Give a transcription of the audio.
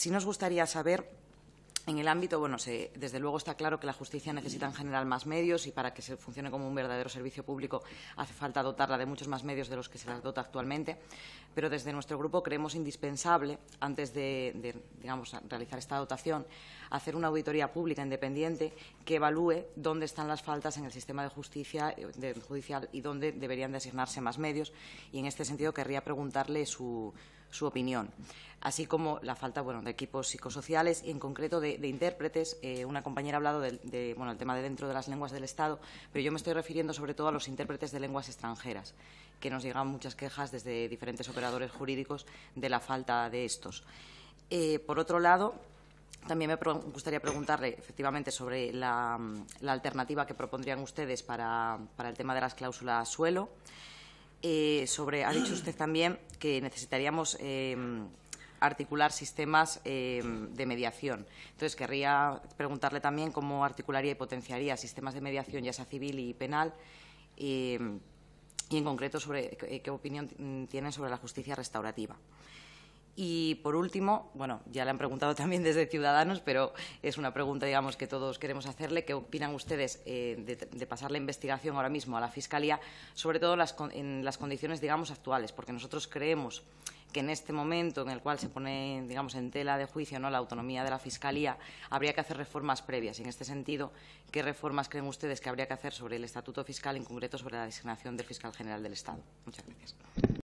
Si nos gustaría saber en el ámbito, bueno, desde luego está claro que la justicia necesita en general más medios y para que se funcione como un verdadero servicio público hace falta dotarla de muchos más medios de los que se las dota actualmente, pero desde nuestro grupo creemos indispensable, antes de, digamos, realizar esta dotación, hacer una auditoría pública independiente que evalúe dónde están las faltas en el sistema de justicia eh, judicial y dónde deberían de asignarse más medios. Y en este sentido querría preguntarle su su opinión, así como la falta de equipos psicosociales y, en concreto, de, intérpretes. Eh, una compañera ha hablado del tema de dentro de las lenguas del Estado, pero yo me estoy refiriendo sobre todo a los intérpretes de lenguas extranjeras, que nos llegan muchas quejas desde diferentes operadores jurídicos de la falta de estos. Eh, por otro lado, también me gustaría preguntarle, efectivamente, sobre la, alternativa que propondrían ustedes para, para el tema de las cláusulas suelo. Eh, sobre, ha dicho usted también que necesitaríamos em, articular sistemas em, de mediación. Entonces, querría preguntarle también cómo articularía y potenciaría sistemas de mediación, ya sea civil y penal, em, y en concreto sobre eh, qué opinión tiene sobre la justicia restaurativa. Y por último, bueno, ya le han preguntado también desde Ciudadanos, pero es una pregunta, digamos, que todos queremos hacerle. ¿Qué opinan ustedes eh, de, pasar la investigación ahora mismo a la Fiscalía, sobre todo en las condiciones, digamos, actuales? Porque nosotros creemos que en este momento en el cual se pone, digamos, en tela de juicio la autonomía de la Fiscalía, habría que hacer reformas previas. Y en este sentido, ¿qué reformas creen ustedes que habría que hacer sobre el Estatuto Fiscal, en concreto sobre la designación del Fiscal General del Estado? Muchas gracias.